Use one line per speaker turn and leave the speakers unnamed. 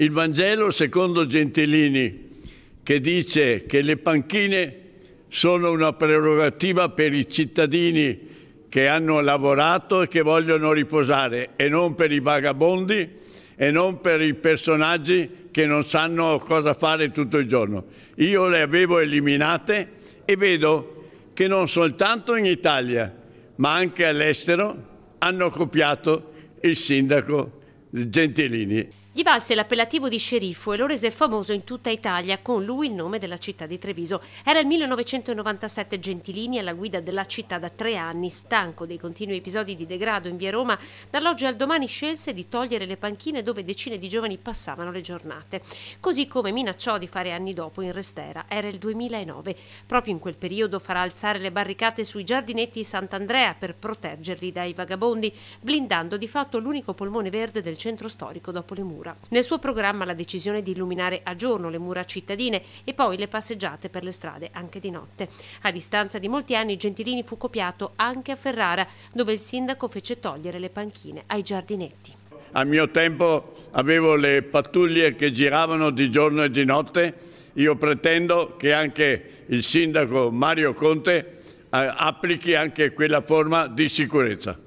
il Vangelo secondo Gentilini, che dice che le panchine sono una prerogativa per i cittadini che hanno lavorato e che vogliono riposare e non per i vagabondi e non per i personaggi che non sanno cosa fare tutto il giorno. Io le avevo eliminate e vedo che non soltanto in Italia ma anche all'estero hanno copiato il sindaco Gentilini.
Gli valse l'appellativo di sceriffo e lo rese famoso in tutta Italia, con lui il nome della città di Treviso. Era il 1997 Gentilini alla guida della città da tre anni, stanco dei continui episodi di degrado in via Roma, dall'oggi al domani scelse di togliere le panchine dove decine di giovani passavano le giornate. Così come minacciò di fare anni dopo in Restera, era il 2009. Proprio in quel periodo farà alzare le barricate sui giardinetti di Sant'Andrea per proteggerli dai vagabondi, blindando di fatto l'unico polmone verde del centro storico dopo le mura mura. Nel suo programma la decisione di illuminare a giorno le mura cittadine e poi le passeggiate per le strade anche di notte. A distanza di molti anni Gentilini fu copiato anche a Ferrara, dove il sindaco fece togliere le panchine ai giardinetti.
A mio tempo avevo le pattuglie che giravano di giorno e di notte. Io pretendo che anche il sindaco Mario Conte eh, applichi anche quella forma di sicurezza.